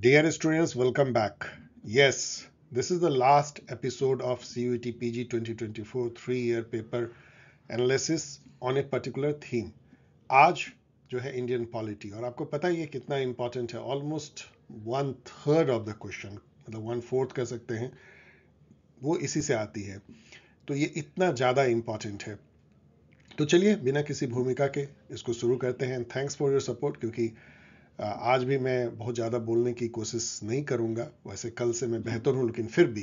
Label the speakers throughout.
Speaker 1: Dear students, welcome back. Yes, this is the last episode of CUET PG 2024 three-year paper analysis on a particular theme. आज जो है Indian polity और आपको पता ही है कितना इंपॉर्टेंट है almost one third of the question मतलब वन फोर्थ कह सकते हैं वो इसी से आती है तो ये इतना ज़्यादा इंपॉर्टेंट है तो चलिए बिना किसी भूमिका के इसको शुरू करते हैं थैंक्स फॉर योर सपोर्ट क्योंकि आज भी मैं बहुत ज़्यादा बोलने की कोशिश नहीं करूँगा वैसे कल से मैं बेहतर हूँ लेकिन फिर भी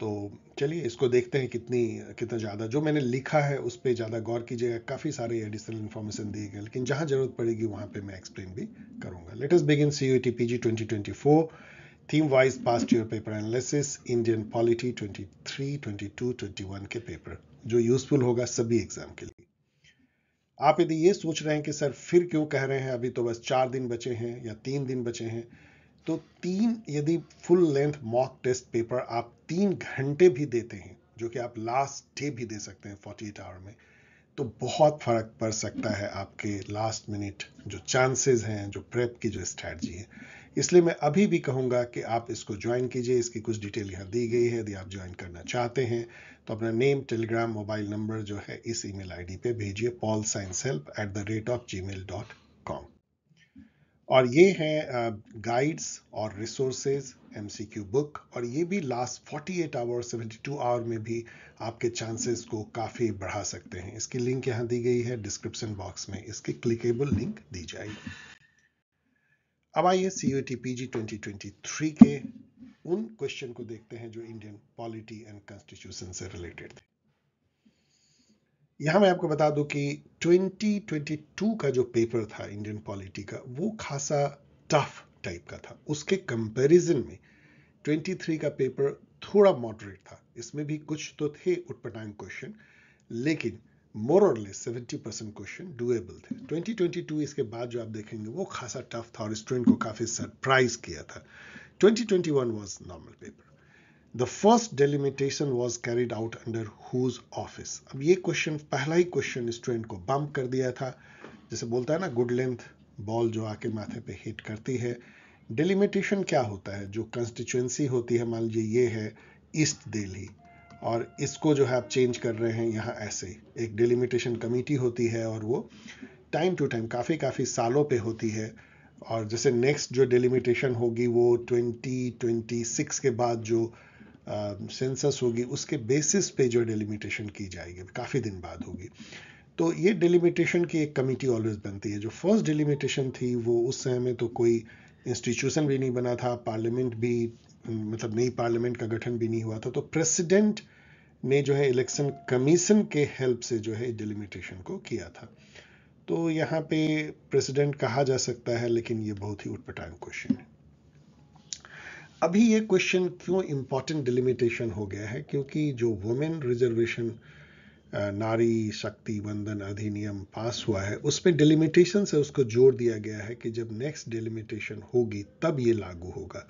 Speaker 1: तो चलिए इसको देखते हैं कितनी कितना ज़्यादा जो मैंने लिखा है उस पर ज़्यादा गौर कीजिएगा काफ़ी सारे एडिशनल इन्फॉर्मेशन दिए गए लेकिन जहाँ ज़रूरत पड़ेगी वहाँ पे मैं एक्सप्लेन भी करूँगा let us begin C U T P G twenty twenty four theme wise past year paper analysis Indian polity twenty three twenty two twenty one के पेपर जो यूजफुल होगा सभी एग्जाम के लिए आप यदि ये सोच रहे हैं कि सर फिर क्यों कह रहे हैं अभी तो बस चार दिन बचे हैं या तीन दिन बचे हैं तो तीन यदि full length mock test paper आप तीन घंटे भी देते हैं जो कि आप लास्ट डे भी दे सकते हैं फोर्टी एट आवर में तो बहुत फर्क पड़ सकता है आपके लास्ट मिनट जो चांसेस हैं जो प्रेप की जो स्ट्रैटी है इसलिए मैं अभी भी कहूंगा कि आप इसको ज्वाइन कीजिए इसकी कुछ डिटेल यहाँ दी गई है यदि आप ज्वाइन करना चाहते हैं तो अपना नेम टेलीग्राम मोबाइल नंबर जो है इस ई मेल पे भेजिए pol science help at the rate of ji mail dot com और ये हैं गाइड्स और रिसोर्सेज क्यू बुक और ये भी last 48 hour seventy two hour में भी आपके चांसेस को काफ़ी बढ़ा सकते हैं इसकी लिंक यहाँ दी गई है डिस्क्रिप्शन बॉक्स में इसकी क्लिकेबल लिंक दी जाएगी अब आइए C U T P G twenty twenty three के उन क्वेश्चन को देखते हैं जो इंडियन पॉलिटी एंड कॉन्स्टिट्यूशन से रिलेटेड थे यहां मैं आपको बता दूं कि 2022 का जो पेपर था इंडियन पॉलिटी का वो खासा टफ टाइप का था उसके कंपैरिजन में 23 का पेपर थोड़ा मॉडरेट था इसमें भी कुछ तो थे उत्पटांग क्वेश्चन लेकिन मोर और less seventy percent question doable थे 2022 इसके बाद जो आप देखेंगे वो खासा टफ था और स्टूडेंट को काफ़ी सरप्राइज किया था 2021 was normal paper the first delimitation was carried out under whose office अब ये क्वेश्चन पहला ही क्वेश्चन स्टूडेंट को बम्प कर दिया था जैसे बोलता है ना गुड लेंथ बॉल जो आके माथे पे हिट करती है डेलिमिटेशन क्या होता है जो कंस्टिट्यूंसी होती है मान लीजिए ये है ईस्ट दिल्ली और इसको जो है आप चेंज कर रहे हैं यहाँ ऐसे एक डिलिमिटेशन कमेटी होती है और वो टाइम टू टाइम काफ़ी काफ़ी सालों पे होती है और जैसे नेक्स्ट जो डिलिमिटेशन होगी वो 2026 के बाद जो सेंसस uh, होगी उसके बेसिस पे जो डिलिमिटेशन की जाएगी काफ़ी दिन बाद होगी तो ये डिलिमिटेशन की एक कमेटी ऑलवेज बनती है जो फर्स्ट डिलिमिटेशन थी वो उस समय में तो कोई इंस्टीट्यूशन भी नहीं बना था पार्लियामेंट भी मतलब नई पार्लियामेंट का गठन भी नहीं हुआ था तो प्रेसिडेंट ने जो है इलेक्शन कमीशन के हेल्प से जो है डिलिमिटेशन को किया था तो यहाँ पे प्रेसिडेंट कहा जा सकता है लेकिन ये बहुत ही उटपटांग क्वेश्चन है अभी ये क्वेश्चन क्यों इंपॉर्टेंट डिलिमिटेशन हो गया है क्योंकि जो वुमेन रिजर्वेशन नारी शक्ति बंधन अधिनियम पास हुआ है उसमें डिलिमिटेशन से उसको जोड़ दिया गया है कि जब नेक्स्ट डिलिमिटेशन होगी तब ये लागू होगा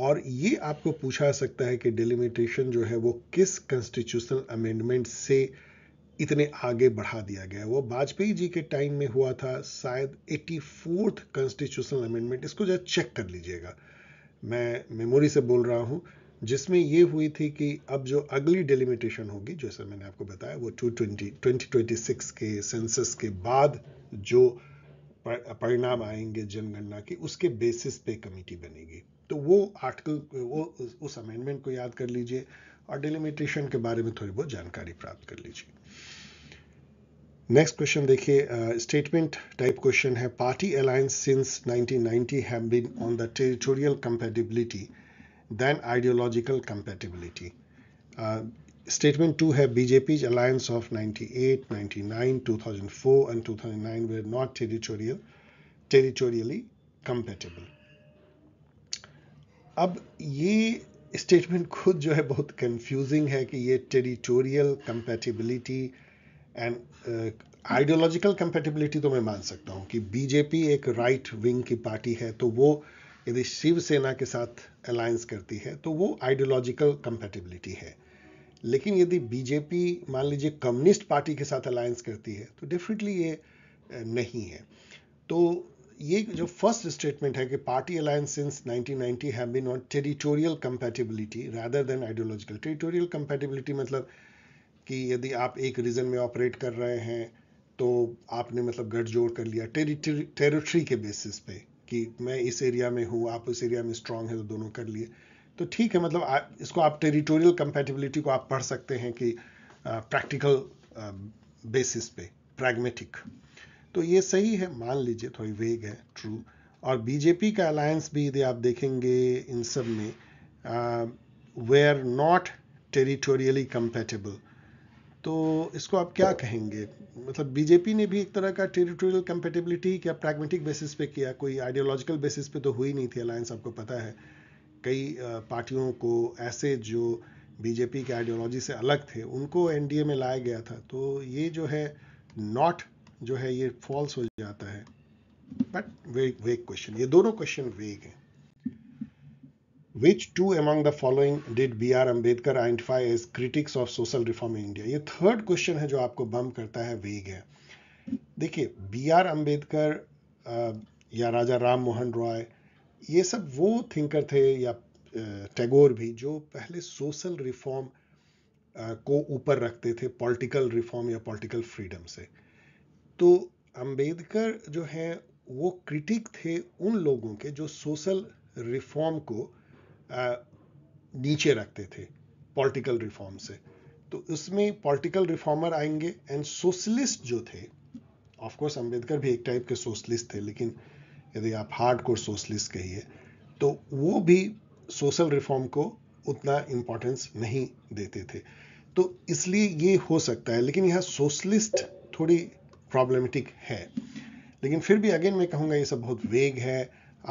Speaker 1: और ये आपको पूछा सकता है कि डिलिमिटेशन जो है वो किस कॉन्स्टिट्यूशनल अमेंडमेंट से इतने आगे बढ़ा दिया गया वो वाजपेयी जी के टाइम में हुआ था शायद एट्टी फोर्थ कॉन्स्टिट्यूशनल अमेंडमेंट इसको जरा चेक कर लीजिएगा मैं मेमोरी से बोल रहा हूँ जिसमें ये हुई थी कि अब जो अगली डिलिमिटेशन होगी जैसा मैंने आपको बताया वो two twenty twenty twenty six के सेंसस के बाद जो परिणाम आएंगे जनगणना के उसके बेसिस पे कमेटी बनेगी तो वो आर्टिकल वो उस अमेंडमेंट को याद कर लीजिए और डिलिमिटेशन के बारे में थोड़ी बहुत जानकारी प्राप्त कर लीजिए नेक्स्ट क्वेश्चन देखिए स्टेटमेंट टाइप क्वेश्चन है party alliance since 1990 have been on the territorial compatibility than ideological compatibility statement two है BJP alliance of 98 99 2004 and 2009 were not territorial territorially compatible अब ये स्टेटमेंट खुद जो है बहुत कंफ्यूजिंग है कि ये territorial compatibility and ideological compatibility तो मैं मान सकता हूँ कि बीजेपी एक राइट विंग की पार्टी है तो वो यदि शिवसेना के साथ अलायंस करती है तो वो आइडियोलॉजिकल कंपेटिबिलिटी है लेकिन यदि बीजेपी मान लीजिए कम्युनिस्ट पार्टी के साथ अलायंस करती है तो डेफिनेटली ये uh, नहीं है तो ये जो फर्स्ट स्टेटमेंट है कि party alliance since 1990 have been on territorial compatibility rather than ideological territorial compatibility मतलब कि यदि आप एक रीजन में ऑपरेट कर रहे हैं तो आपने मतलब गठजोड़ कर लिया टेरिटरी के बेसिस पे कि मैं इस एरिया में हूँ आप उस एरिया में स्ट्रांग है तो दोनों कर लिए तो ठीक है मतलब आ, इसको आप टेरिटोरियल कंपेटिबिलिटी को आप पढ़ सकते हैं कि प्रैक्टिकल uh, बेसिस uh, पे प्रैग्मेटिक तो ये सही है मान लीजिए थोड़ी वेग है ट्रू और बीजेपी का अलायंस भी यदि आप देखेंगे इन सब में we are not territorially compatible तो इसको आप क्या कहेंगे मतलब बीजेपी ने भी एक तरह का टेरिटोरियल कंपेटेबिलिटी क्या प्रैग्मेटिक बेसिस पे किया कोई आइडियोलॉजिकल बेसिस पे तो हुई नहीं थी अलायंस आपको पता है कई uh, पार्टियों को ऐसे जो बीजेपी के आइडियोलॉजी से अलग थे उनको एनडीए में लाया गया था तो ये जो है नॉट जो है ये फॉल्स हो जाता है बट वेग वेग क्वेश्चन ये दोनों क्वेश्चन वेग हैं which two among the following did B.R. Ambedkar identify as critics of social reform in India? ये थर्ड क्वेश्चन है जो आपको बम करता है वेग है देखिए बी आर अम्बेडकर या राजा राम मोहन रॉय ये सब वो थिंकर थे या टैगोर uh, भी जो पहले सोशल रिफॉर्म uh, को ऊपर रखते थे पॉलिटिकल रिफॉर्म या पॉलिटिकल फ्रीडम से तो अंबेडकर जो हैं वो क्रिटिक थे उन लोगों के जो सोशल रिफॉर्म को आ, नीचे रखते थे पॉलिटिकल रिफॉर्म से तो उसमें पॉलिटिकल रिफॉर्मर आएंगे एंड सोशलिस्ट जो थे ऑफ कोर्स अंबेडकर भी एक टाइप के सोशलिस्ट थे लेकिन यदि आप हार्ड कोर सोशलिस्ट कहिए तो वो भी सोशल रिफॉर्म को उतना इम्पोर्टेंस नहीं देते थे तो इसलिए ये हो सकता है लेकिन यह सोशलिस्ट थोड़ी प्रॉब्लमेटिक है लेकिन फिर भी अगेन मैं कहूँगा ये सब बहुत वेग है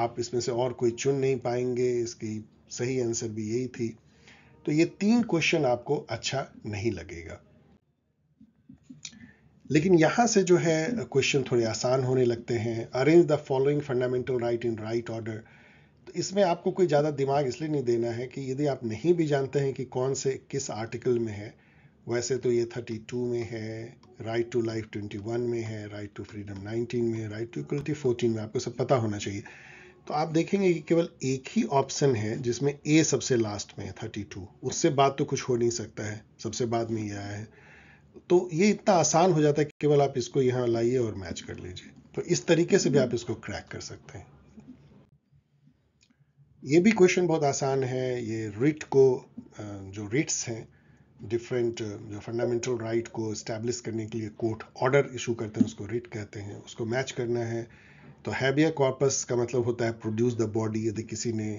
Speaker 1: आप इसमें से और कोई चुन नहीं पाएंगे इसकी सही आंसर भी यही थी तो ये तीन क्वेश्चन आपको अच्छा नहीं लगेगा लेकिन यहां से जो है क्वेश्चन थोड़े आसान होने लगते हैं arrange the following fundamental right in right order तो इसमें आपको कोई ज़्यादा दिमाग इसलिए नहीं देना है कि यदि आप नहीं भी जानते हैं कि कौन से किस आर्टिकल में है वैसे तो ये 32 में है राइट टू लाइफ 21 में है राइट टू फ्रीडम 19 में राइट टू इक्वलिटी 14 में आपको सब पता होना चाहिए तो आप देखेंगे कि केवल एक ही ऑप्शन है जिसमें ए सबसे लास्ट में है 32 उससे बाद तो कुछ हो नहीं सकता है सबसे बाद में ये आया है तो ये इतना आसान हो जाता है कि केवल आप इसको यहाँ लाइए और मैच कर लीजिए तो इस तरीके से भी आप इसको क्रैक कर सकते हैं ये भी क्वेश्चन बहुत आसान है ये रिट को जो रिट्स हैं डिफरेंट uh, जो फंडामेंटल राइट को इस्टेब्लिश करने के लिए कोर्ट ऑर्डर इशू करते हैं उसको रिट कहते हैं उसको मैच करना है तो हैबिया कॉर्पस का मतलब होता है प्रोड्यूस द बॉडी यदि किसी ने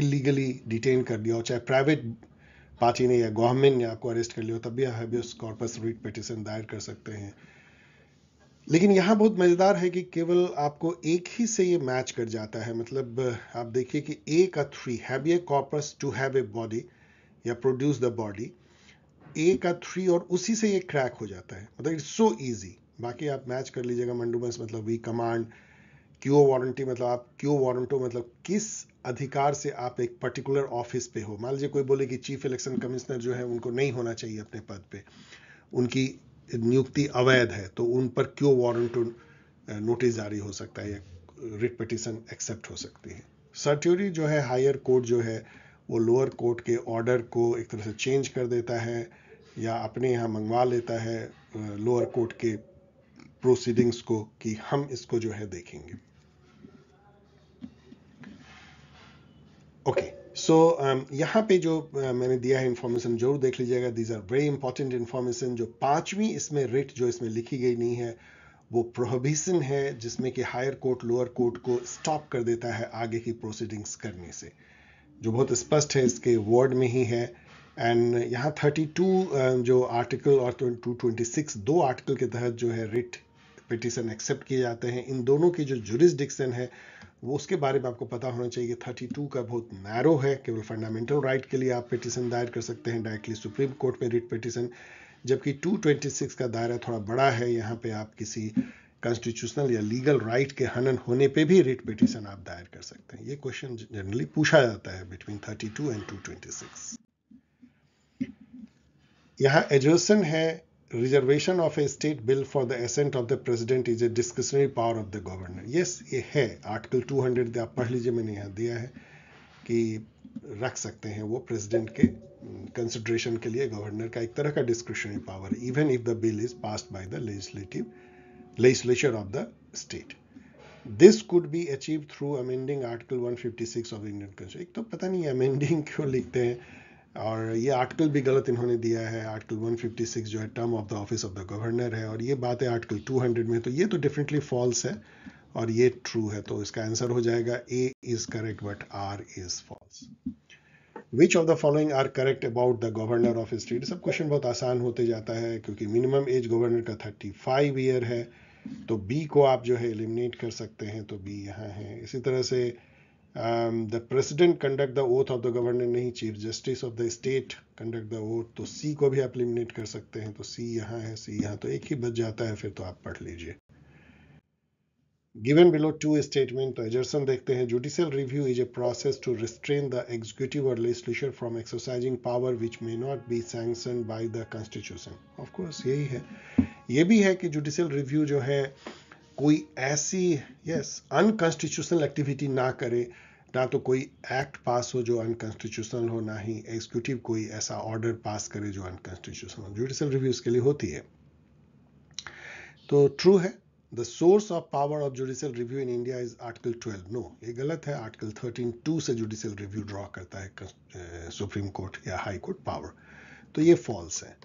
Speaker 1: इलीगली डिटेन कर लिया हो चाहे प्राइवेट पार्टी ने या गवर्नमेंट ने आपको अरेस्ट कर लिया हो तब भी हैबियस कॉर्पस रिट पिटिशन दायर कर सकते हैं लेकिन यहाँ बहुत मज़ेदार है कि केवल आपको एक ही से ये मैच कर जाता है मतलब आप देखिए कि ए का three habeas corpus to have a body या प्रोड्यूस द बॉडी ए का थ्री और उसी से ये क्रैक हो जाता है मतलब इट्स सो ईजी बाकी आप मैच कर लीजिएगा मंडूबस मतलब वी कमांड क्यू वारंटी मतलब आप क्यू वारंटो मतलब किस अधिकार से आप एक पर्टिकुलर ऑफिस पे हो मान लीजिए कोई बोले कि चीफ इलेक्शन कमिश्नर जो है उनको नहीं होना चाहिए अपने पद पे उनकी नियुक्ति अवैध है तो उन पर क्यू वारंटो नोटिस जारी हो सकता है या रिट पिटिशन एक्सेप्ट हो सकती है सर्ट्यूरी जो है हायर कोर्ट जो है वो लोअर कोर्ट के ऑर्डर को एक तरह से चेंज कर देता है या अपने यहाँ मंगवा लेता है लोअर कोर्ट के प्रोसीडिंग्स को कि हम इसको जो है देखेंगे ओके सो यहाँ पे जो uh, मैंने दिया है इन्फॉर्मेशन जरूर देख लीजिएगा these are very important information जो पांचवी इसमें रेट जो इसमें लिखी गई नहीं है वो प्रोहिबिशन है जिसमें कि हायर कोर्ट लोअर कोर्ट को स्टॉप कर देता है आगे की प्रोसीडिंग्स करने से जो बहुत स्पष्ट है इसके वर्ड में ही है एंड यहाँ 32 uh, जो आर्टिकल और 226 दो आर्टिकल के तहत जो है रिट पिटिशन एक्सेप्ट किए जाते हैं इन दोनों की जो जुरिस्डिक्शन है वो उसके बारे में आपको पता होना चाहिए थर्टी टू का बहुत नैरो है केवल फंडामेंटल राइट के लिए आप पिटिशन दायर कर सकते हैं डायरेक्टली सुप्रीम कोर्ट में रिट पिटिशन जबकि 226 का दायरा थोड़ा बड़ा है यहाँ पे आप किसी कॉन्स्टिट्यूशनल या लीगल राइट के हनन होने पे भी रिट पिटिशन आप दायर कर सकते हैं ये क्वेश्चन जनरली पूछा जाता है बिटवीन 32 एंड 226 यहाँ एजोसन है reservation of a state bill for the assent of the president is a discretionary power of the governor yes ये है आर्टिकल 200 आप पढ़ लीजिए मैंने यहाँ दिया है कि रख सकते हैं वो प्रेसिडेंट के कंसिड्रेशन के लिए गवर्नर का एक तरह का discretionary power even if the bill is pass by the legislative legislature of the state this could be achieve through amending article 156 of Indian constitution एक तो पता नहीं अमेंडिंग क्यों लिखते हैं और ये आर्टिकल भी गलत इन्होंने दिया है आर्टिकल 156 जो है term of the office of the governor है और ये बात है आर्टिकल 200 में तो ये तो डेफिनेटली फॉल्स है और ये ट्रू है तो इसका आंसर हो जाएगा A is correct but R is false which of the following are correct about the governor of state सब क्वेश्चन बहुत आसान होते जाता है क्योंकि मिनिमम एज गवर्नर का थर्टी फाइव ईयर है तो बी को आप जो है एलिमिनेट कर सकते हैं तो बी यहाँ है इसी तरह से Um, the president conduct the oath of the governor नहीं chief justice of the state conduct the oath तो सी को भी आप लिमिनेट कर सकते हैं तो सी यहाँ है सी यहाँ तो एक ही बच जाता है फिर तो आप पढ़ लीजिए गिवन बिलो टू स्टेटमेंट तो एजर्सन देखते हैं judicial review is a process to restrain the executive और legislature from exercising power which may not be sanction by the constitution of course यही है ये भी है कि जुडिशियल रिव्यू जो है कोई ऐसी यस अनकॉन्स्टिट्यूशनल एक्टिविटी ना करे ना तो कोई एक्ट पास हो जो अनकॉन्स्टिट्यूशनल हो ना ही एग्जीक्यूटिव कोई ऐसा ऑर्डर पास करे जो अनकॉन्स्टिट्यूशनल जुडिशल रिव्यू इसके लिए होती है तो ट्रू है the source of power of judicial review in India is article 12 no ये गलत है आर्टिकल 13 टू से जुडिशियल रिव्यू ड्रॉ करता है सुप्रीम कोर्ट या हाई कोर्ट पावर तो ये फॉल्स है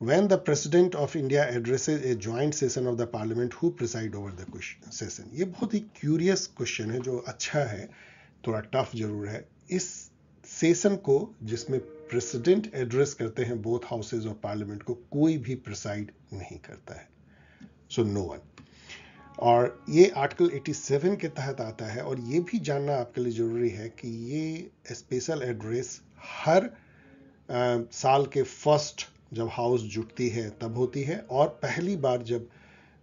Speaker 1: when the president of India addresses a joint session of the parliament who preside over the session ye bahut hi curious question hai jo acha hai thoda tough zarur hai is session ko jisme president address करते हैं both houses of parliament को कोई भी preside नहीं करता है so no one और ये आर्टिकल 87 के तहत आता है और ये भी जानना आपके लिए ज़रूरी है कि ये स्पेशल एड्रेस हर आ, साल के फर्स्ट जब हाउस जुटती है तब होती है और पहली बार जब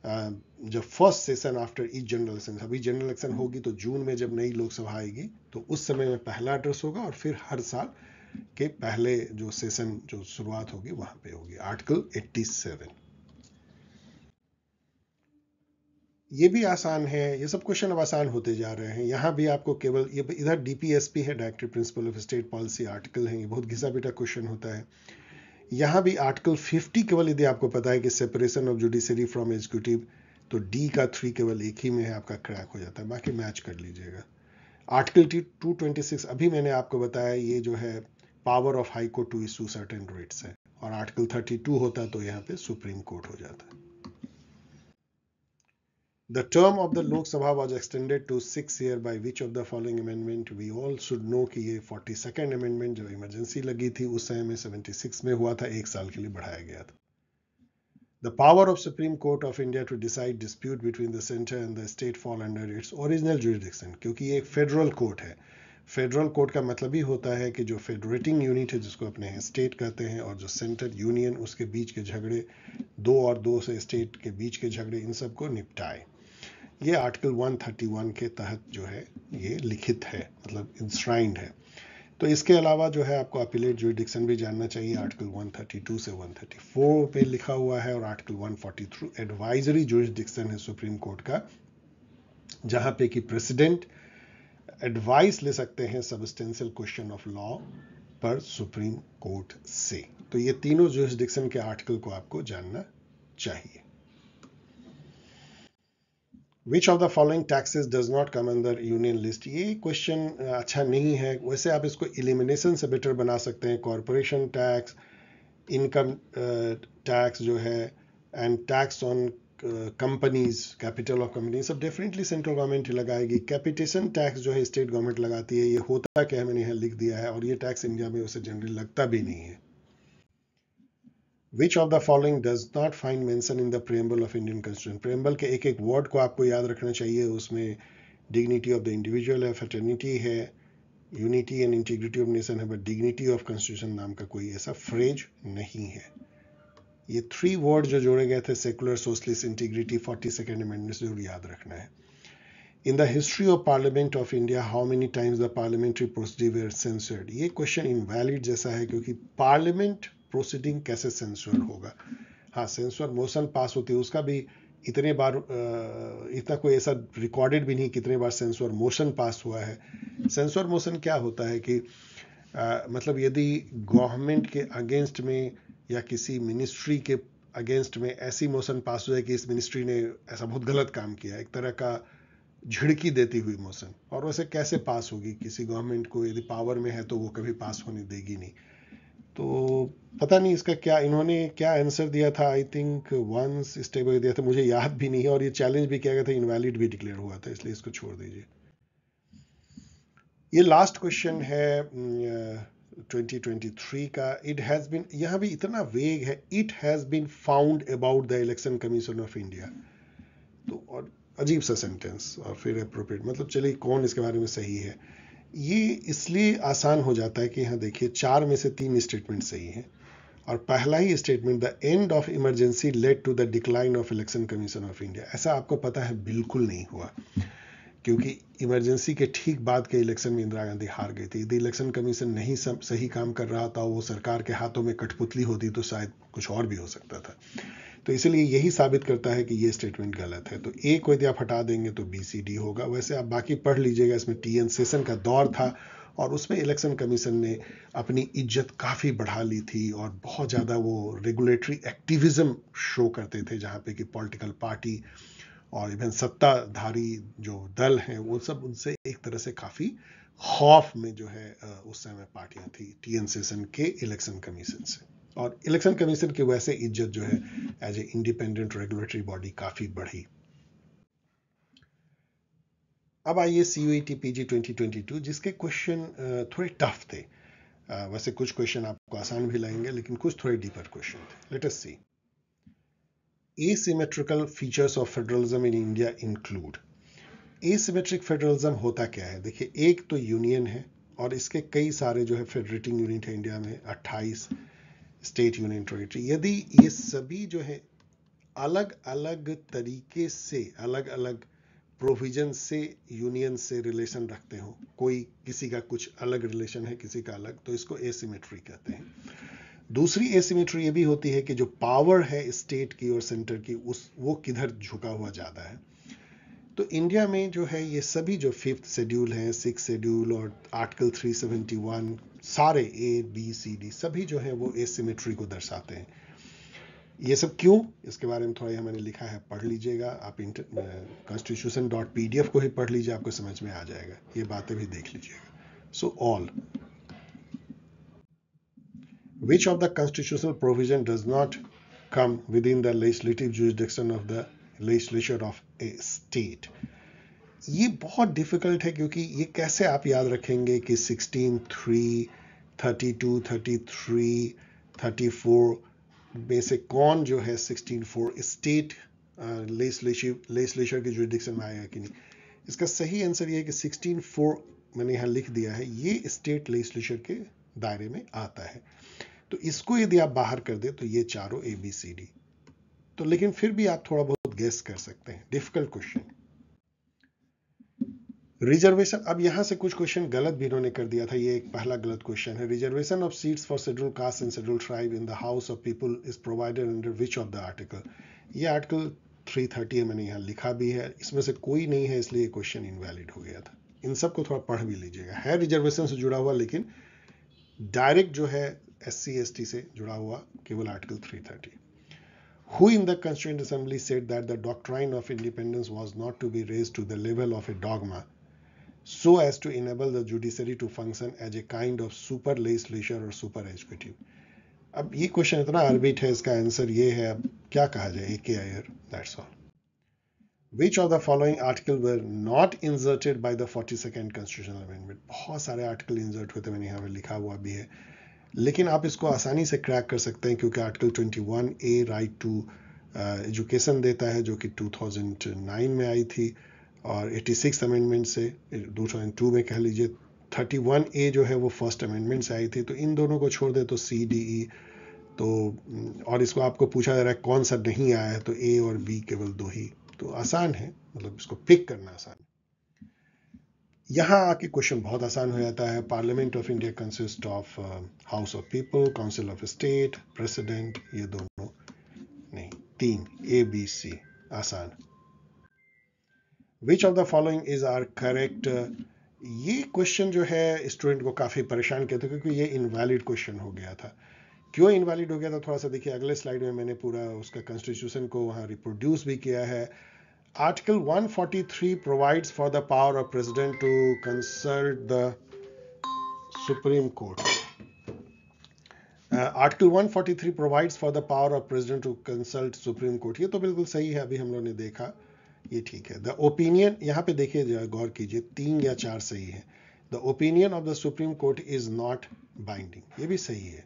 Speaker 1: जब first session after each general election अभी जनरल इलेक्शन होगी तो जून में जब नई लोकसभा आएगी तो उस समय में पहला एड्रेस होगा और फिर हर साल के पहले जो सेशन जो शुरुआत होगी वहां पे होगी आर्टिकल 87 ये भी आसान है ये सब क्वेश्चन अब आसान होते जा रहे हैं यहां भी आपको केवल ये इधर डीपीएसपी है director principal of state policy article है ये बहुत घिसा बिटा क्वेश्चन होता है यहाँ भी आर्टिकल 50 केवल यदि आपको पता है कि separation of judiciary from executive तो डी का थ्री केवल एक ही में है आपका क्रैक हो जाता है बाकी मैच कर लीजिएगा article T two twenty six अभी मैंने आपको बताया ये जो है power of high court to issue certain writs है और आर्टिकल थर्टी टू होता तो यहाँ पे सुप्रीम कोर्ट हो जाता है The term of the Lok Sabha was extended to six year by which of the following amendment we all should know कि ये 42nd amendment जब emergency लगी थी उस समय में 76 में हुआ था एक साल के लिए बढ़ाया गया था The power of Supreme Court of India to decide dispute between the center and the state fall under its original jurisdiction क्योंकि ये एक फेडरल कोर्ट है फेडरल कोर्ट का मतलब ही होता है कि जो फेडरेटिंग यूनिट है जिसको अपने स्टेट कहते हैं और जो सेंटर यूनियन उसके बीच के झगड़े दो और दो से स्टेट के बीच के झगड़े इन सबको निपटाए ये आर्टिकल 131 के तहत जो है ये लिखित है मतलब इंस्ट्राइंड है तो इसके अलावा जो है आपको अपीलेट जुडिक्सन भी जानना चाहिए आर्टिकल 132 से 134 पे लिखा हुआ है और आर्टिकल 143 एडवाइजरी जुडिक्सन है सुप्रीम कोर्ट का जहां पे कि प्रेसिडेंट एडवाइस ले सकते हैं सबस्टेंशियल क्वेश्चन ऑफ लॉ पर सुप्रीम कोर्ट से तो ये तीनों जुडिक्सन के आर्टिकल को आपको जानना चाहिए which of the following taxes does not come अंदर यूनियन लिस्ट ये क्वेश्चन अच्छा नहीं है वैसे आप इसको इलिमिनेशन से बेटर बना सकते हैं कॉरपोरेशन टैक्स इनकम टैक्स जो है and tax on companies capital of company सब डेफिनेटली सेंट्रल गवर्नमेंट ही लगाएगी कैपिटेशन टैक्स जो है स्टेट गवर्नमेंट लगाती है ये होता क्या है मैंने यहाँ लिख दिया है और ये टैक्स इंडिया में उसे जनरली लगता भी नहीं है which of the following does not find mention in the preamble of Indian constitution preamble के एक एक वर्ड को आपको याद रखना चाहिए उसमें डिग्निटी ऑफ द इंडिविजुअल है फर्टर्निटी है unity and integrity of nation है बट डिग्निटी ऑफ कॉन्स्टिट्यूशन नाम का कोई ऐसा फ्रेज नहीं है ये थ्री वर्ड जो जोड़े गए थे secular socialist integrity forty second amendment जरूर याद रखना है in the history of parliament of India how many times the parliamentary procedure censured ये क्वेश्चन इनवैलिड जैसा है क्योंकि पार्लियामेंट प्रोसीडिंग कैसे सेंसुअर होगा हाँ सेंसुअर मोशन पास होती है उसका भी इतने बार इतना कोई ऐसा रिकॉर्डेड भी नहीं कितने बार सेंसुअर मोशन पास हुआ है सेंसुअर मोशन क्या होता है कि आ, मतलब यदि गवर्नमेंट के अगेंस्ट में या किसी मिनिस्ट्री के अगेंस्ट में ऐसी मोशन पास हो जाए कि इस मिनिस्ट्री ने ऐसा बहुत गलत काम किया एक तरह का झिड़की देती हुई मोशन और वैसे कैसे पास होगी किसी गवर्नमेंट को यदि पावर में है तो वो कभी पास होने देगी नहीं तो पता नहीं इसका क्या इन्होंने क्या आंसर दिया था आई थिंक वंस स्टेबल दिया था मुझे याद भी नहीं है और ये चैलेंज भी किया गया था इनवैलिड भी डिक्लेयर हुआ था इसलिए इसको छोड़ दीजिए ये लास्ट क्वेश्चन है 2023 mm, का इट हैज़ बीन यहाँ भी इतना वेग है it has been found about the election commission of India तो और अजीब सा सेंटेंस और फिर अप्रोप्रिएट मतलब चलिए कौन इसके बारे में सही है ये इसलिए आसान हो जाता है कि यहाँ देखिए चार में से तीन स्टेटमेंट सही है और पहला ही statement the end of emergency led to the decline of election commission of India ऐसा आपको पता है बिल्कुल नहीं हुआ क्योंकि इमरजेंसी के ठीक बाद के इलेक्शन में इंदिरा गांधी हार गई थी यदि इलेक्शन कमीशन नहीं सही काम कर रहा था वो सरकार के हाथों में कठपुतली होती तो शायद कुछ और भी हो सकता था तो इसलिए यही साबित करता है कि ये स्टेटमेंट गलत है तो ए को यदि आप हटा देंगे तो बी सी डी होगा वैसे आप बाकी पढ़ लीजिएगा इसमें टी एन सेशन का दौर था और उसमें इलेक्शन कमीशन ने अपनी इज्जत काफ़ी बढ़ा ली थी और बहुत ज़्यादा वो रेगुलेटरी एक्टिविज्म शो करते थे जहाँ पे कि पॉलिटिकल पार्टी और इवन सत्ताधारी जो दल हैं वो सब उनसे एक तरह से काफ़ी खौफ में जो है उस समय पार्टियां थी टी एन सेशन के इलेक्शन कमीशन से और इलेक्शन कमीशन की वैसे इज्जत जो है as a independent regulatory body काफ़ी बढ़ी अब आइए C U T P G twenty twenty two जिसके क्वेश्चन थोड़े टफ थे वैसे कुछ क्वेश्चन आपको आसान भी लगेंगे लेकिन कुछ थोड़े डीपर क्वेश्चन थे let us see features of federalism in India include asymmetric federalism होता क्या है देखिए एक तो यूनियन है और इसके कई सारे जो है फेडरेटिंग यूनिट है इंडिया में अट्ठाईस स्टेट यूनियन टेरिटरी यदि ये सभी जो है अलग अलग तरीके से अलग अलग प्रोविजन से यूनियन से रिलेशन रखते हो कोई किसी का कुछ अलग रिलेशन है किसी का अलग तो इसको एसिमेट्री कहते हैं दूसरी एसिमेट्री ये भी होती है कि जो पावर है स्टेट की और सेंटर की उस वो किधर झुका हुआ ज़्यादा है तो इंडिया में जो है ये सभी जो फिफ्थ शेड्यूल हैं सिक्स शेड्यूल और आर्टिकल 371 सारे ए बी सी डी सभी जो है वो एसिमेट्री को दर्शाते हैं ये सब क्यों इसके बारे में थोड़ा मैंने लिखा है पढ़ लीजिएगा आप constitution dot P D F को ही पढ़ लीजिए आपको समझ में आ जाएगा ये बातें भी देख लीजिएगा so all which of the constitutional provision does not come within the legislative jurisdiction of the legislature of a state ये बहुत डिफिकल्ट है क्योंकि ये कैसे आप याद रखेंगे कि टू थर्टी 32, 33, 34 में से कौन जो है सिक्सटीन फोर स्टेट लेजिस्लेचर की डिक्शन में आएगा कि नहीं इसका सही आंसर ये है कि सिक्सटीन फोर मैंने यहाँ लिख दिया है ये स्टेट लेजिस्लेचर के दायरे में आता है तो इसको यदि आप बाहर कर दे तो ये चारों ए बी सी डी तो लेकिन फिर भी आप थोड़ा बहुत गेस कर सकते हैं डिफिकल्ट क्वेश्चन रिजर्वेशन अब यहां से कुछ क्वेश्चन गलत भी इन्होंने कर दिया था ये एक पहला गलत क्वेश्चन है reservation of seats for schedule caste and schedule tribe in the house of people is provided under which of the article ये आर्टिकल 330 है मैंने यहाँ लिखा भी है इसमें से कोई नहीं है इसलिए क्वेश्चन इनवैलिड हो गया था इन सब को थोड़ा पढ़ भी लीजिएगा है रिजर्वेशन से जुड़ा हुआ लेकिन डायरेक्ट जो है एस सी से जुड़ा हुआ केवल article 330 who in the Constituent Assembly said that the doctrine of independence was not to be raised to the level of a dogma so as to enable the judiciary to function as a kind of super legislature or super executive. अब ये question इतना orbit है इसका answer ये है अब क्या कहा जाए ए के R that's all which of the following article were not inserted by the 42nd constitutional amendment बहुत सारे आर्टिकल इंसर्ट हुए थे मैंने यहाँ पर लिखा हुआ भी है लेकिन आप इसको आसानी से क्रैक कर सकते हैं क्योंकि article 21 A right to education देता है जो कि 2009 में आई थी और 86 अमेंडमेंट से 2002 में कह लीजिए 31 ए जो है वो फर्स्ट अमेंडमेंट से आई थी तो इन दोनों को छोड़ दे तो सी डी ई तो mm, और इसको आपको पूछा जा रहा है कौन सा नहीं आया है तो ए और बी केवल दो ही तो आसान है मतलब इसको पिक करना आसान है यहाँ आके क्वेश्चन बहुत आसान हो जाता है parliament of India consist of house of people council of state president ये दोनों नहीं तीन ए बी सी आसान which of the following is are correct ये क्वेश्चन जो है स्टूडेंट को काफ़ी परेशान किया था क्योंकि ये इनवैलिड क्वेश्चन हो गया था क्यों इनवैलिड हो गया था थोड़ा सा देखिए अगले स्लाइड में मैंने पूरा उसका कॉन्स्टिट्यूशन को वहां रिप्रोड्यूस भी किया है Article 143 provides for the power of President to consult the Supreme Court. Uh, article 143 provides for the power of president to consult supreme court ये तो बिल्कुल सही है अभी हम लोगों ने देखा ये ठीक है the opinion यहाँ पे देखिए जरा गौर कीजिए तीन या चार सही है the opinion of the supreme court is not binding ये भी सही है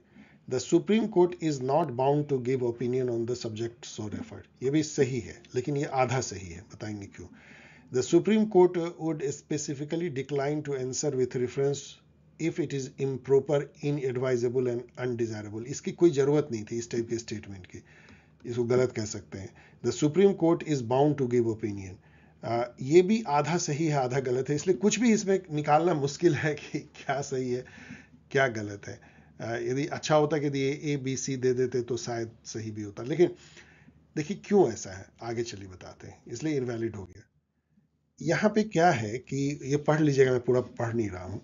Speaker 1: the supreme court is not bound to give opinion on the subject so referred ये भी सही है लेकिन ये आधा सही है बताएंगे क्यों the supreme court would specifically decline to answer with reference if it is proper in advisable and undesirable इसकी कोई जरूरत नहीं थी इस टाइप के स्टेटमेंट की इसको गलत कह सकते हैं the supreme court is bound to give opinion ये भी आधा सही है आधा गलत है इसलिए कुछ भी इसमें निकालना मुश्किल है कि क्या सही है क्या गलत है यदि अच्छा होता कि यदि ए बी सी दे देते तो शायद सही भी होता लेकिन देखिए क्यों ऐसा है आगे चलिए बताते हैं इसलिए इनवैलिड हो गया यहाँ पे क्या है कि ये पढ़ लीजिएगा मैं पूरा पढ़ नहीं रहा हूँ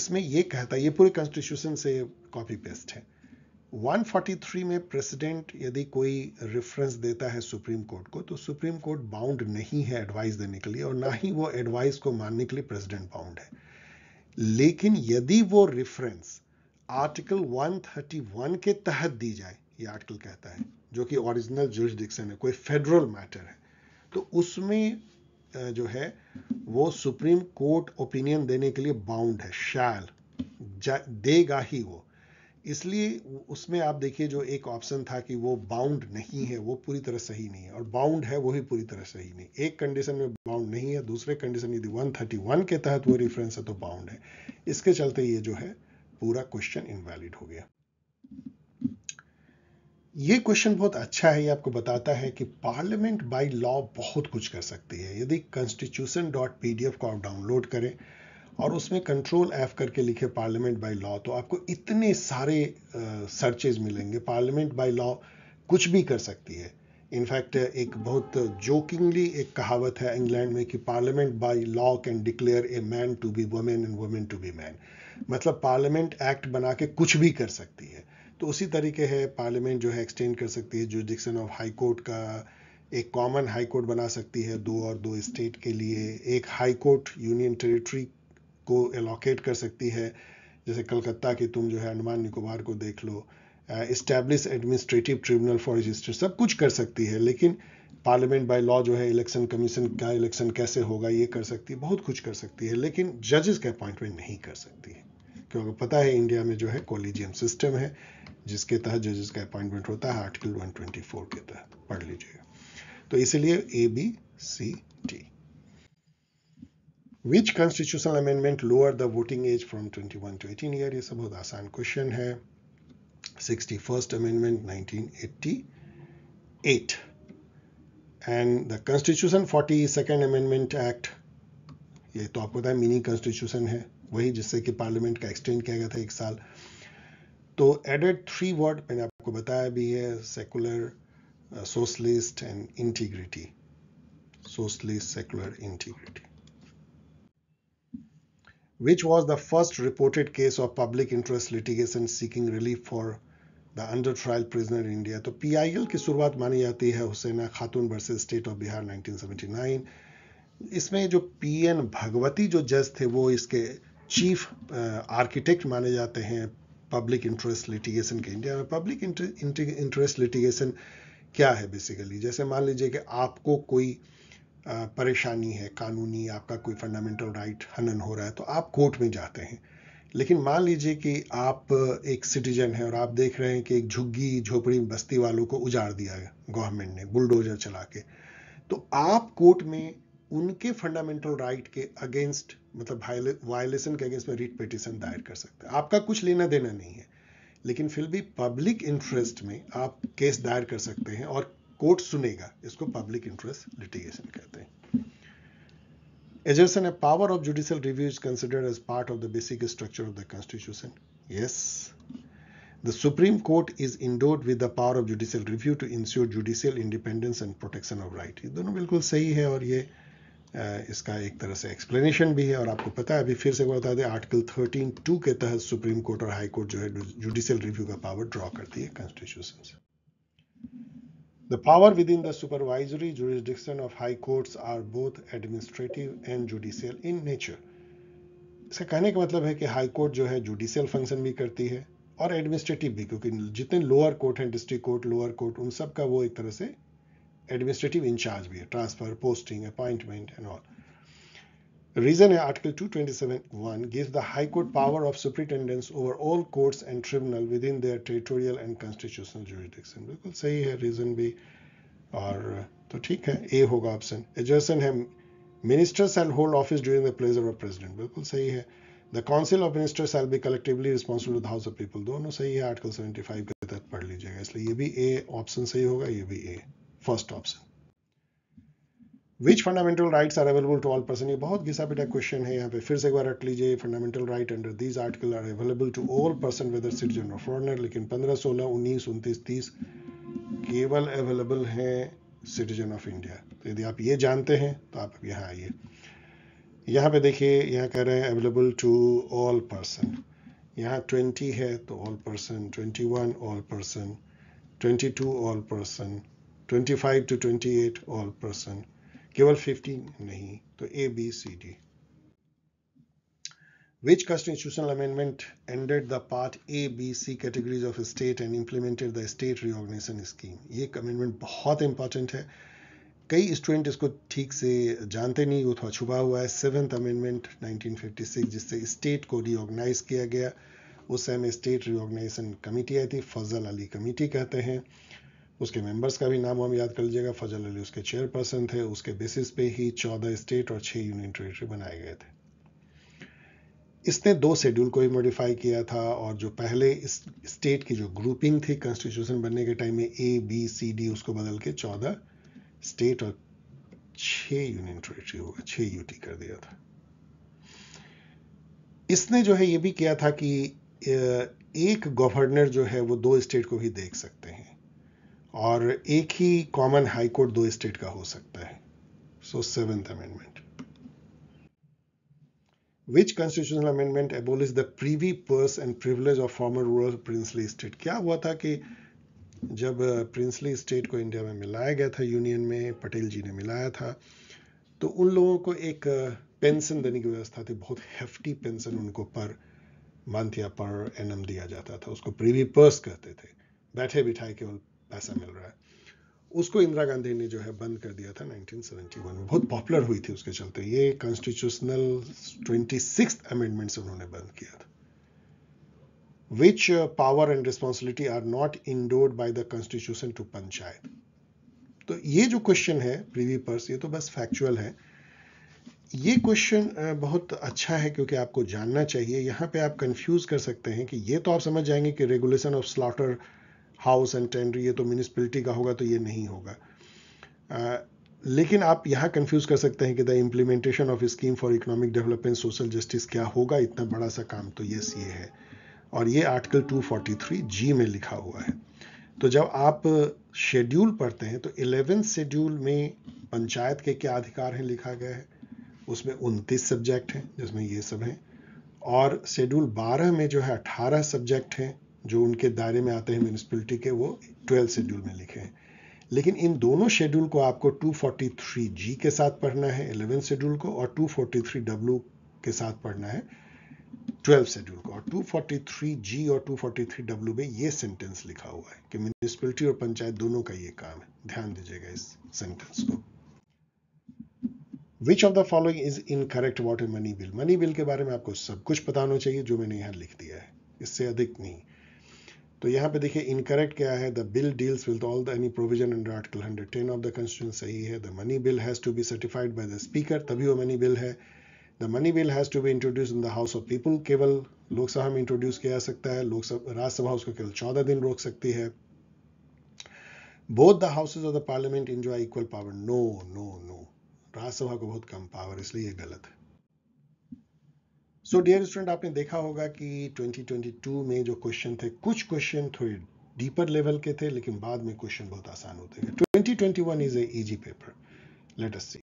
Speaker 1: इसमें ये कहता है ये पूरे कॉन्स्टिट्यूशन से कॉपी पेस्ट है 143 में प्रेसिडेंट यदि कोई रेफरेंस देता है सुप्रीम कोर्ट को तो सुप्रीम कोर्ट बाउंड नहीं है एडवाइस देने के लिए और ना ही वो एडवाइस को मानने के लिए प्रेसिडेंट बाउंड है लेकिन यदि वो रेफरेंस आर्टिकल 131 के तहत दी जाए ये आर्टिकल कहता है जो कि ओरिजिनल जुरिस्डिक्शन है कोई फेडरल मैटर है तो उसमें जो है वो सुप्रीम कोर्ट ओपिनियन देने के लिए बाउंड है शैल देगा ही वो इसलिए उसमें आप देखिए जो एक ऑप्शन था कि वो बाउंड नहीं है वो पूरी तरह सही नहीं है और बाउंड है वो ही पूरी तरह सही नहीं एक कंडीशन में बाउंड नहीं है दूसरे कंडीशन यदि 131 के तहत वो रिफरेंस है तो बाउंड है इसके चलते ये जो है पूरा क्वेश्चन इनवैलिड हो गया ये क्वेश्चन बहुत अच्छा है ये आपको बताता है कि पार्लियामेंट बाय लॉ बहुत कुछ कर सकती है यदि कॉन्स्टिट्यूशन डॉट पी को आप डाउनलोड करें और उसमें कंट्रोल एफ करके लिखे पार्लियामेंट बाय लॉ तो आपको इतने सारे सर्चेज मिलेंगे पार्लियामेंट बाय लॉ कुछ भी कर सकती है इनफैक्ट एक बहुत जोकिंगली एक कहावत है इंग्लैंड में कि parliament by law can declare a man to be women and women to be man मतलब पार्लियामेंट एक्ट बना के कुछ भी कर सकती है तो उसी तरीके है पार्लियामेंट जो है एक्सटेंड कर सकती है जुडिक्शन ऑफ हाई कोर्ट का एक कॉमन हाई कोर्ट बना सकती है दो और दो स्टेट के लिए एक हाई कोर्ट यूनियन टेरिटरी को एलोकेट कर सकती है जैसे कलकत्ता की तुम जो है अंडमान निकोबार को देख लो establish administrative tribunal for register सब कुछ कर सकती है लेकिन uh, पार्लियामेंट बाय लॉ जो है इलेक्शन कमीशन का इलेक्शन कैसे होगा ये कर सकती है बहुत कुछ कर सकती है लेकिन जजेस का अपॉइंटमेंट नहीं कर सकती है क्योंकि पता है इंडिया में जो है कॉलेजियम सिस्टम है जिसके तहत जजेस का अपॉइंटमेंट होता है आर्टिकल 124 के तहत पढ़ लीजिए तो इसलिए A B C D which constitutional amendment lower the voting age from 21 to 18 year ये सब बहुत आसान क्वेश्चन है sixty first amendment nineteen eighty eight and the constitution forty second amendment act ये तो आपको पता है मिनी कॉन्स्टिट्यूशन है वही जिससे कि पार्लियामेंट का एक्सटेंड किया गया था एक साल तो एडेड थ्री वर्ड मैंने आपको बताया भी है secular socialist and integrity socialist secular integrity which was the first reported case of public interest litigation seeking relief for the under trial prisoner India तो पीआईएल की शुरुआत मानी जाती है हुसैना खातून वर्सेज स्टेट ऑफ बिहार 1979 इसमें जो पीएन भगवती जो जज थे वो इसके चीफ आर्किटेक्ट uh, माने जाते हैं पब्लिक इंटरेस्ट लिटिगेशन के इंडिया में पब्लिक इंटरेस्ट लिटिगेशन क्या है बेसिकली जैसे मान लीजिए कि आपको कोई uh, परेशानी है कानूनी आपका कोई फंडामेंटल राइट हनन हो रहा है तो आप कोर्ट में जाते हैं लेकिन मान लीजिए कि आप एक सिटीजन हैं और आप देख रहे हैं कि एक झुग्गी झोपड़ी बस्ती वालों को उजाड़ दिया गवर्नमेंट ने बुलडोजर चला के तो आप कोर्ट में उनके फंडामेंटल राइट के अगेंस्ट मतलब वायलेशन के अगेंस्ट में रीट पिटिशन दायर कर सकते हैं आपका कुछ लेना देना नहीं है लेकिन फिर भी पब्लिक इंटरेस्ट में आप केस दायर कर सकते हैं और कोर्ट सुनेगा इसको पब्लिक इंटरेस्ट लिटिगेशन कहते हैं Assertion a power of judicial review is considered as part of the basic structure of the constitution. Yes. The Supreme Court is endowed with the power of judicial review to ensure judicial independence and protection of right. ये दोनों बिल्कुल सही है और ये इसका एक तरह से एक्सप्लेनेशन भी है और आपको पता है अभी फिर से बता दें आर्टिकल थर्टीन टू के तहत सुप्रीम कोर्ट और हाई कोर्ट जो है जुडिशियल रिव्यू का पावर ड्रॉ करती है कॉन्स्टिट्यूशन से The power within the supervisory jurisdiction of high courts are both administrative and judicial in nature. इसका कहने का मतलब है कि हाई कोर्ट जो है जुडिशियल फंक्शन भी करती है और एडमिनिस्ट्रेटिव भी क्योंकि जितने लोअर कोर्ट हैं डिस्ट्रिक्ट कोर्ट लोअर कोर्ट उन सब का वो एक तरह से एडमिनिस्ट्रेटिव इंचार्ज भी है transfer posting appointment and all reason है Reason Article 227.1 gives the High Court power of superintendence over all courts and tribunal within their territorial and constitutional jurisdiction. बिल्कुल सही है रीजन भी और uh, तो ठीक है ए होगा ऑप्शन एजर्सन है ministers shall hold office during the pleasure of president बिल्कुल सही है the council of ministers shall be collectively responsible to house of people दोनों सही है आर्टिकल सेवेंटी फाइव के तहत पढ़ लीजिएगा इसलिए ये भी ए ऑप्शन सही होगा ये भी A first option which fundamental rights are available to all person ये बहुत घिसा पिटा क्वेश्चन है यहाँ पे फिर से एक बार रट लीजिए fundamental right under these article are available to all person whether citizen और फॉरनर लेकिन पंद्रह सोलह उन्नीस उनतीस तीस केवल अवेलेबल हैं सिटीजन ऑफ इंडिया तो यदि आप ये जानते हैं तो आप यहाँ आइए यहाँ पे देखिए यहाँ कह रहे हैं अवेलेबल टू ऑल पर्सन यहाँ ट्वेंटी है तो all person twenty one all person twenty two all person twenty five to twenty eight all person केवल 15 नहीं तो A B C D which constitutional amendment ended the part A B C categories of state and implemented the state reorganisation scheme ये amendment बहुत important है कई student इसको ठीक से जानते नहीं वो थोड़ा छुपा हुआ है सेवेंथ अमेंडमेंट 1956 जिससे स्टेट को रिओर्गनाइज किया गया उस समय स्टेट रिओर्गनाइजेशन कमेटी आई थी फजल अली कमेटी कहते हैं उसके मेंबर्स का भी नाम हम याद कर लीजिएगा फजल अली उसके चेयरपर्सन थे उसके बेसिस पे ही चौदह स्टेट और छह यूनियन टेरेटरी बनाए गए थे इसने दो शेड्यूल को ही मॉडिफाई किया था और जो पहले इस स्टेट की जो ग्रुपिंग थी कॉन्स्टिट्यूशन बनने के टाइम में ए बी सी डी उसको बदल के चौदह स्टेट और छह यूनियन टेरेटरी हो छह यूटी कर दिया था इसने जो है ये भी किया था कि एक गवर्नर जो है वो दो स्टेट को ही देख सकते हैं और एक ही कॉमन हाई कोर्ट दो स्टेट का हो सकता है so seventh amendment which constitutional amendment abolish the privy purse and privilege of former rural princely state क्या हुआ था कि जब प्रिंसली स्टेट को इंडिया में मिलाया गया था यूनियन में पटेल जी ने मिलाया था तो उन लोगों को एक पेंशन देने की व्यवस्था थी बहुत हेफ्टी पेंशन उनको पर मंथ या पर एनम दिया जाता था उसको प्रीवी पर्स कहते थे बैठे बिठाए केवल पैसा मिल रहा है उसको इंदिरा गांधी ने जो है बंद कर दिया था 1971 में बहुत पॉपुलर हुई थी उसके चलते ये कॉन्स्टिट्यूशनल ट्वेंटी सिक्स अमेंडमेंट उन्होंने बंद किया था which power and responsibility are not endowed by the constitution to panchayat तो ये जो क्वेश्चन है प्रीवी पर्स ये तो बस फैक्चुअल है ये क्वेश्चन uh, बहुत अच्छा है क्योंकि आपको जानना चाहिए यहाँ पे आप कंफ्यूज कर सकते हैं कि ये तो आप समझ जाएंगे कि regulation of slaughter house and tender ये तो म्यूनिसपैलिटी का होगा तो ये नहीं होगा आ, लेकिन आप यहाँ कंफ्यूज कर सकते हैं कि the implementation of scheme for economic development social justice क्या होगा इतना बड़ा सा काम तो यस ये है और ये आर्टिकल 243 जी में लिखा हुआ है तो जब आप शेड्यूल पढ़ते हैं तो इलेवेंथ शेड्यूल में पंचायत के क्या अधिकार हैं लिखा गया है उसमें उनतीस सब्जेक्ट हैं जिसमें ये सब हैं और शेड्यूल बारह में जो है अठारह सब्जेक्ट हैं जो उनके दायरे में आते हैं म्यूनिसपलिटी के वो ट्वेल्थ शेड्यूल में लिखे हैं लेकिन इन दोनों शेड्यूल को आपको 243 जी के साथ पढ़ना है इलेवन शेड्यूल को और 243 डब्ल्यू के साथ पढ़ना है ट्वेल्थ शेड्यूल को और 243 जी और 243 डब्ल्यू में ये सेंटेंस लिखा हुआ है कि म्यूनिसपलिटी और पंचायत दोनों का ये काम है ध्यान दीजिएगा इस सेंटेंस को which of the following is incorrect what a money bill money bill के बारे में आपको सब कुछ पता होना चाहिए जो मैंने यहां लिख दिया है इससे अधिक नहीं तो यहाँ पे देखिए इनकरेक्ट क्या है the bill deals with all the any provision under article 110 of the constitution सही है the money bill has to be certified by the speaker तभी वो मनी बिल है the money bill has to be introduce in the house of people केवल लोकसभा में introduce किया जा सकता है लोकसभा राज्यसभा उसको केवल चौदह दिन रोक सकती है both the houses of the parliament enjoy equal power no no no Rajya Sabha को बहुत कम पावर इसलिए गलत है सो डियर स्टूडेंट आपने देखा होगा कि 2022 में जो क्वेश्चन थे कुछ क्वेश्चन थोड़े डीपर लेवल के थे लेकिन बाद में क्वेश्चन बहुत आसान होते गए 2021 is a easy paper let us see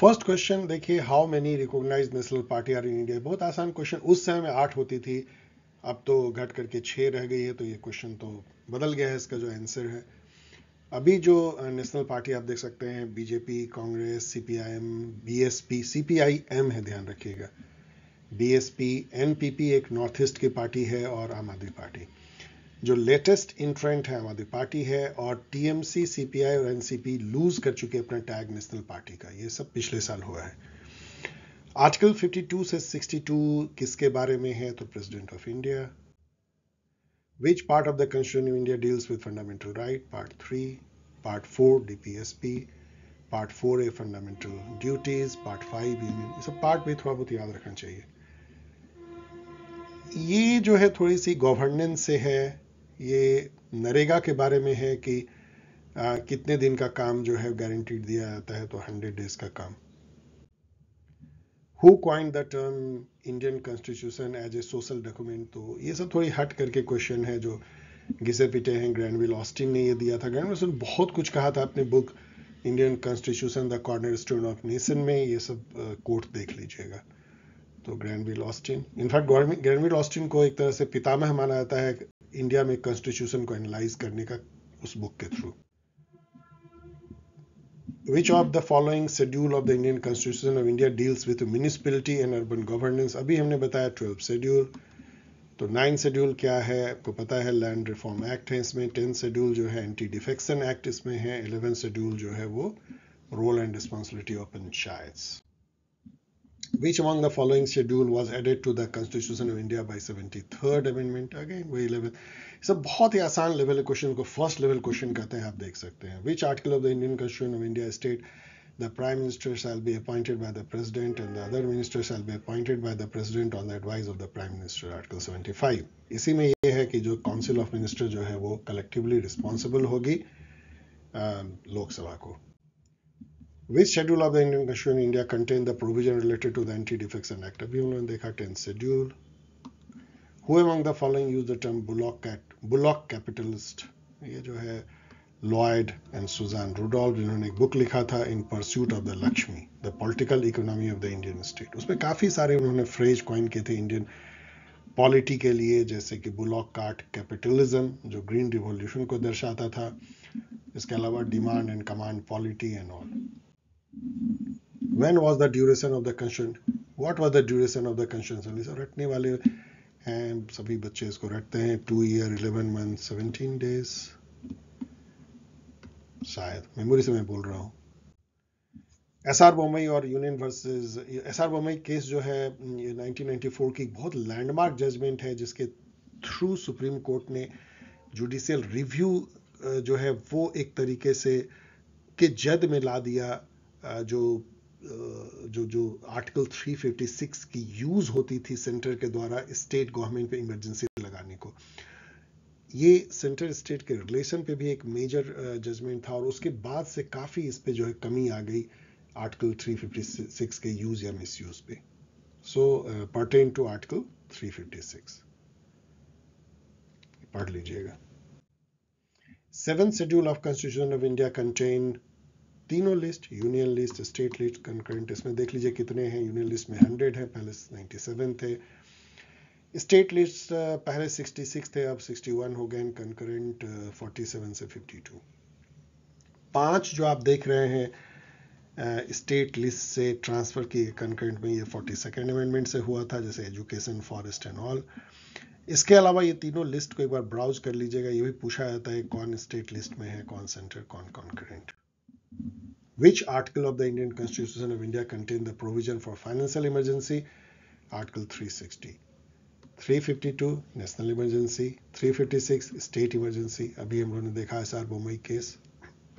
Speaker 1: first question देखिए how many recognize national party are in India बहुत आसान क्वेश्चन उस समय में आठ होती थी अब तो घट करके छह रह गई है तो ये क्वेश्चन तो बदल गया है इसका जो आंसर है अभी जो नेशनल पार्टी आप देख सकते हैं BJP Congress CPIM BSP CPIM है ध्यान रखिएगा बीएसपी एनपीपी एक नॉर्थ ईस्ट की पार्टी है और आम आदमी पार्टी जो लेटेस्ट इंट्रेंट है आम आदमी पार्टी है और टीएमसी सीपीआई और एनसीपी लूज कर चुके अपना टैग नेशनल पार्टी का ये सब पिछले साल हुआ है आर्टिकल 52 से 62 किसके बारे में है तो president of India Which part of the Constitution of India deals with fundamental right? Part 3, Part 4, DPSP, Part 4 a fundamental duties, Part 5 union ये सब पार्ट भी थोड़ा बहुत याद रखना चाहिए ये जो है थोड़ी सी गवर्नेंस से है ये नरेगा के बारे में है कि आ, कितने दिन का काम जो है गारंटीड दिया जाता है तो 100 डेज का काम who coined the term Indian constitution as a social document तो ये सब थोड़ी हट करके क्वेश्चन है जो घिसे पिटे हैं ग्रैंडविल ऑस्टिन ने ये दिया था ग्रैंड ऑस्टिन बहुत कुछ कहा था अपने book Indian constitution the corner stone of nation में ये सब कोर्ट देख लीजिएगा तो Granville Austin in fact Granville Austin को एक तरह से पितामह माना जाता है इंडिया में कॉन्स्टिट्यूशन को एनालाइज करने का उस बुक के through which of mm-hmm. the following schedule of the Indian constitution of India deals with municipality and urban governance अभी हमने बताया ट्वेल्व शेड्यूल तो नाइन शेड्यूल क्या है आपको पता है लैंड रिफॉर्म एक्ट है इसमें टेंथ शेड्यूल जो है एंटी डिफेक्शन एक्ट इसमें है इलेवेंथ शेड्यूल जो है वो role and responsibility of panchayat which among the following schedule was added to the constitution of india by 73rd amendment again we level it's a bahut hi aasan level question ko first level question kehte hain aap dekh sakte hain which article of the indian constitution of india state the prime minister shall be appointed by the president and the other minister shall be appointed by the president on the advice of the prime minister article 75 isi mein ye hai ki jo council of minister jo hai wo collectively responsible hogi uh, lok sabha ko which schedule of the Indian constitution India contain the provision related to the anti defection act अभी हम देखा tenth schedule who among the following use the term bullock cart bullock capitalist ये जो है Lloyd and Sujan Rudolph जिन्होंने एक book लिखा था in pursuit of the Lakshmi the political economy of the Indian state उसमें काफ़ी सारे उन्होंने फ्रेज क्वाइन किए थे इंडियन पॉलिटी के लिए जैसे कि बुलॉक कार्ट कैपिटलिज्म जो ग्रीन रिवॉल्यूशन को दर्शाता था इसके अलावा demand and command polity and all when was the duration of the constitution what was the duration of the constitution so रटने वाले हैं सभी बच्चे इसको रटते हैं two year eleven month seventeen days शायद मेमोरी से मैं बोल रहा हूँ एस आर बोमई और union versus S R Bommai case जो है ये 1994 की बहुत लैंडमार्क जजमेंट है जिसके थ्रू सुप्रीम कोर्ट ने जुडिशियल रिव्यू जो है वो एक तरीके से के जद में ला दिया जो जो जो आर्टिकल 356 की यूज होती थी सेंटर के द्वारा स्टेट गवर्नमेंट पे इमरजेंसी लगाने को ये सेंटर स्टेट के रिलेशन पे भी एक मेजर जजमेंट था और उसके बाद से काफ़ी इस पे जो है कमी आ गई आर्टिकल 356 के यूज या मिस यूज पे सो पर्टेन टू आर्टिकल 356 पढ़ लीजिएगा seven schedule of constitution of India contain तीनों list union list state list concurrent इसमें देख लीजिए कितने हैं यूनियन लिस्ट में हंड्रेड है पहले नाइन्टी सेवन थे स्टेट लिस्ट पहले सिक्सटी सिक्स थे अब सिक्सटी वन हो गए कंकरेंट फोर्टी सेवन से फिफ्टी टू पांच जो आप देख रहे हैं स्टेट uh, लिस्ट से ट्रांसफ़र किए कंकरेंट में ये फोर्टी सेकेंड अमेंडमेंट से हुआ था जैसे एजुकेशन फॉरेस्ट एंड ऑल इसके अलावा ये तीनों लिस्ट को एक बार ब्राउज कर लीजिएगा ये भी पूछा जाता है कौन स्टेट लिस्ट में है कौन सेंटर कौन concurrent Which article of the Indian Constitution of India contained the provision for financial emergency? Article 360. 352 national emergency 356 state emergency अभी हम लोगों ने देखा S R Bommai case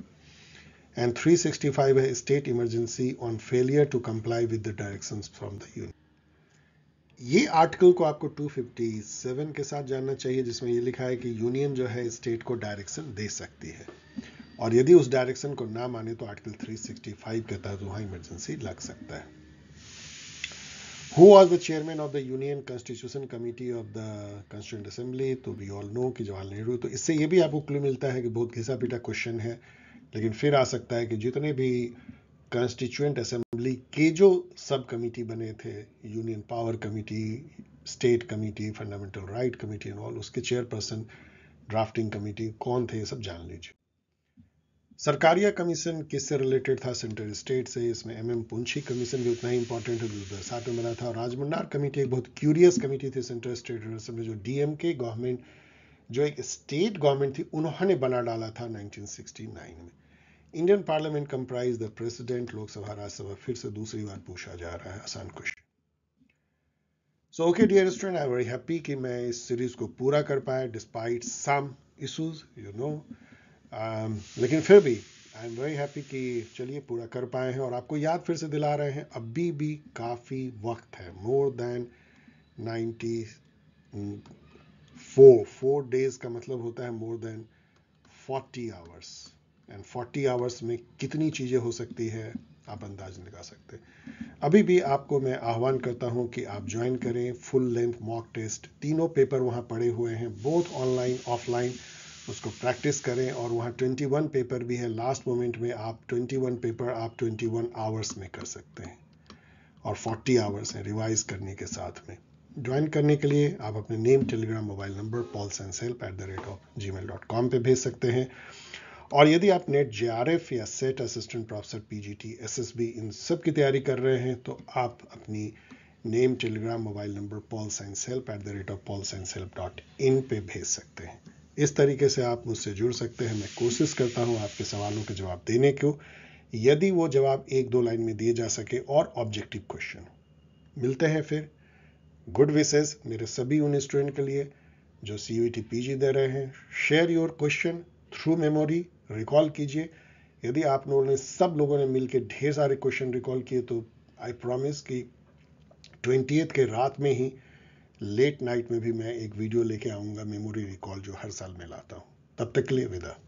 Speaker 1: and 365 है state emergency on failure to comply with the directions from the union ये article को आपको 257 के साथ जानना चाहिए जिसमें ये लिखा है कि यूनियन जो है स्टेट को डायरेक्शन दे सकती है और यदि उस डायरेक्शन को ना माने तो आर्टिकल 365 के तहत वहां इमरजेंसी लग सकता है who was the chairman of the union constitution committee of the constituent assembly तो वी ऑल नो कि जवाहरलाल नेहरू तो इससे ये भी आपको क्लू मिलता है कि बहुत घिसा पीटा क्वेश्चन है लेकिन फिर आ सकता है कि जितने भी कॉन्स्टिट्यूंट असेंबली के जो सब कमेटी बने थे union power committee state committee fundamental right committee and all उसके चेयरपर्सन ड्राफ्टिंग कमेटी कौन थे ये सब जान लीजिए सरकारिया कमीशन किससे रिलेटेड था सेंट्रल स्टेट से इसमें एम एम पुंछी कमीशन भी उतना ही इंपॉर्टेंट है दो हज़ार सात में बना था और राजमंडार कमेटी एक बहुत क्यूरियस कमेटी थी सेंट्रल स्टेट में जो के गवर्नमेंट जो एक स्टेट गवर्नमेंट थी उन्होंने बना डाला था 1969 में Indian parliament comprise the president Lok Sabha Rajya Sabha फिर से दूसरी बार पूछा जा रहा है आसान question so okay dear student I very happy कि मैं इस सीरीज को पूरा कर पाया despite some issues you know Um, लेकिन फिर भी आई एम वेरी हैप्पी कि चलिए पूरा कर पाए हैं और आपको याद फिर से दिला रहे हैं अभी भी काफ़ी वक्त है more than ninety four four days का मतलब होता है more than forty hours and forty hours में कितनी चीज़ें हो सकती है आप अंदाज लगा सकते अभी भी आपको मैं आह्वान करता हूं कि आप ज्वाइन करें फुल लेंथ मॉक टेस्ट तीनों पेपर वहां पड़े हुए हैं बोथ ऑनलाइन ऑफलाइन उसको प्रैक्टिस करें और वहाँ 21 पेपर भी है लास्ट मोमेंट में आप 21 पेपर आप 21 आवर्स में कर सकते हैं और 40 आवर्स हैं रिवाइज करने के साथ में ज्वाइन करने के लिए आप अपने name telegram mobile number pols and self at the rate of ji mail dot com पर भेज सकते हैं और यदि आप नेट जे आर एफ या SET assistant professor P G T S S B इन सब की तैयारी कर रहे हैं तो आप अपनी name telegram mobile number pols and self at the rate of pols and self dot in पर भेज सकते हैं इस तरीके से आप मुझसे जुड़ सकते हैं मैं कोशिश करता हूँ आपके सवालों के जवाब देने को यदि वो जवाब एक दो लाइन में दिए जा सके और ऑब्जेक्टिव क्वेश्चन मिलते हैं फिर गुड विशेज मेरे सभी उन स्टूडेंट के लिए जो C U T P G दे रहे हैं share your question through memory recall कीजिए यदि आप लोगों ने सब लोगों ने मिलकर ढेर सारे क्वेश्चन रिकॉल किए तो आई प्रॉमिस कि ट्वेंटी के रात में ही लेट नाइट में भी मैं एक वीडियो लेके आऊंगा मेमोरी रिकॉल जो हर साल मैं लाता हूँ तब तक के लिए विदा